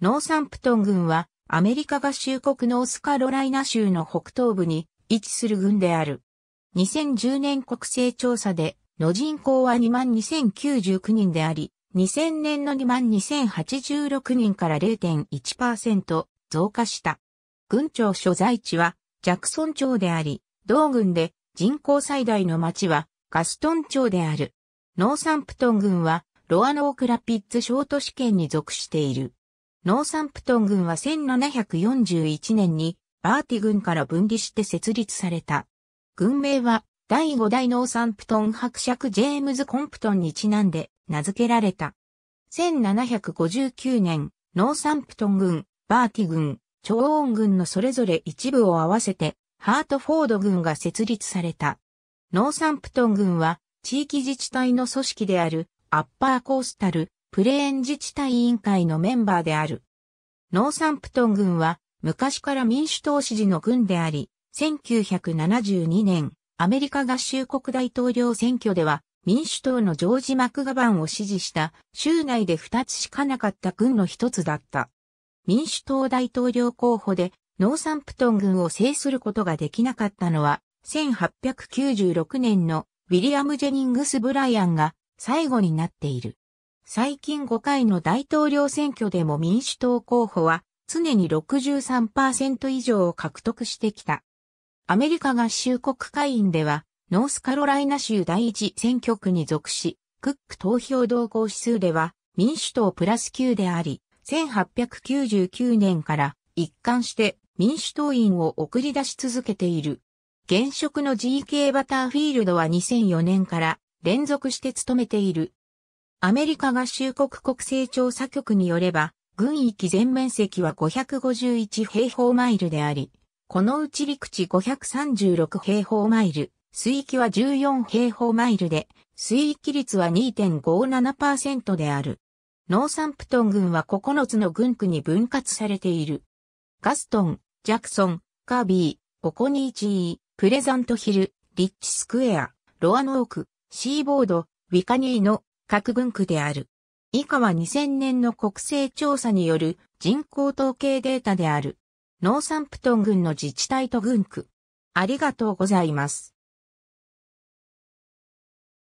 ノーサンプトン郡はアメリカ合衆国ノースカロライナ州の北東部に位置する郡である。2010年国勢調査での人口は22,099人であり、2000年の22,086人から0.1%増加した。郡庁所在地はジャクソン町であり、同郡で人口最大の町はガストン町である。ノーサンプトン郡はロアノークラピッツ小都市圏に属している。ノーサンプトン軍は1741年にバーティ軍から分離して設立された。軍名は第5代ノーサンプトン伯爵ジェームズ・コンプトンにちなんで名付けられた。1759年、ノーサンプトン軍、バーティ軍、超音軍のそれぞれ一部を合わせて、ハートフォード軍が設立された。ノーサンプトン軍は地域自治体の組織であるアッパーコースタル、プレーン自治体委員会のメンバーである。ノーサンプトン軍は昔から民主党支持の軍であり、1972年、アメリカ合衆国大統領選挙では民主党のジョージ・マクガバンを支持した州内で2つしかなかった軍の1つだった。民主党大統領候補でノーサンプトン軍を制することができなかったのは1896年のウィリアム・ジェニングス・ブライアンが最後になっている。最近5回の大統領選挙でも民主党候補は常に63%以上を獲得してきた。アメリカ合衆国会員ではノースカロライナ州第一選挙区に属し、クック投票動向指数では民主党プラス9であり、1899年から一貫して民主党員を送り出し続けている。現職の GK バターフィールドは2004年から連続して務めているアメリカ合衆国国勢調査局によれば、軍域全面積は551平方マイルであり、このうち陸地536平方マイル、水域は14平方マイルで、水域率は2.57%である。ノーサンプトン軍は9つの軍区に分割されている。ガストン、ジャクソン、カービー、オコニーチー、プレザントヒル、リッチスクエア、ロアノーク、シーボード、ウィカニーノ、各分区である。以下は2000年の国勢調査による人口統計データである。ノーサンプトン郡の自治体と軍区。ありがとうございます。